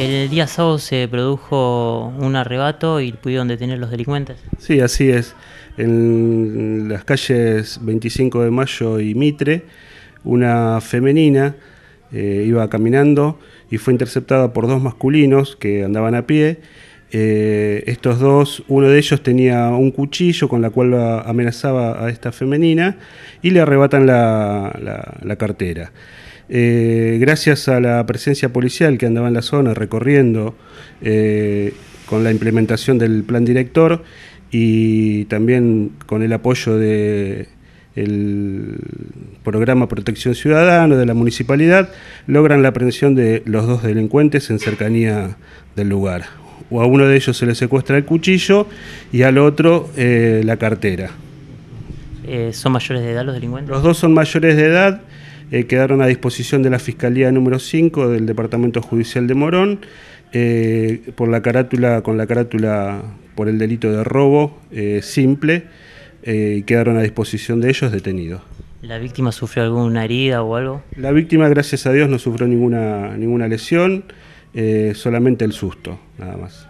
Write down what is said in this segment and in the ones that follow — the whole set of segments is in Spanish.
El día sábado se produjo un arrebato y pudieron detener los delincuentes. Sí, así es. En las calles 25 de Mayo y Mitre, una femenina eh, iba caminando y fue interceptada por dos masculinos que andaban a pie. Eh, estos dos, uno de ellos tenía un cuchillo con la cual amenazaba a esta femenina y le arrebatan la cartera. Eh, gracias a la presencia policial que andaba en la zona recorriendo eh, con la implementación del plan director y también con el apoyo del programa Protección Ciudadana de la municipalidad, logran la aprehensión de los dos delincuentes en cercanía del lugar. a uno de ellos se le secuestra el cuchillo y al otro eh, la cartera. ¿Son mayores de edad los delincuentes? Los dos son mayores de edad. Eh, quedaron a disposición de la Fiscalía número 5 del Departamento Judicial de Morón eh, por la carátula, con la carátula por el delito de robo eh, simple y quedaron a disposición de ellos detenidos. ¿La víctima sufrió alguna herida o algo? La víctima, gracias a Dios, no sufrió ninguna, ninguna lesión, solamente el susto, nada más.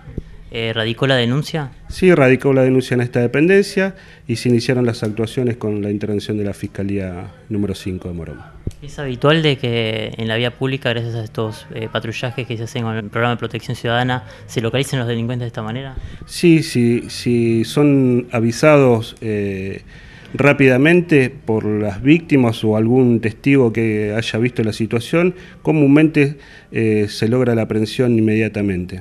Eh, ¿Radicó la denuncia? Sí, radicó la denuncia en esta dependencia y se iniciaron las actuaciones con la intervención de la Fiscalía número 5 de Morón. Es habitual de que en la vía pública, gracias a estos eh, patrullajes que se hacen con el programa de protección ciudadana, se localicen los delincuentes de esta manera. Sí, sí, sí son avisados eh, rápidamente por las víctimas o algún testigo que haya visto la situación, comúnmente eh, se logra la aprehensión inmediatamente.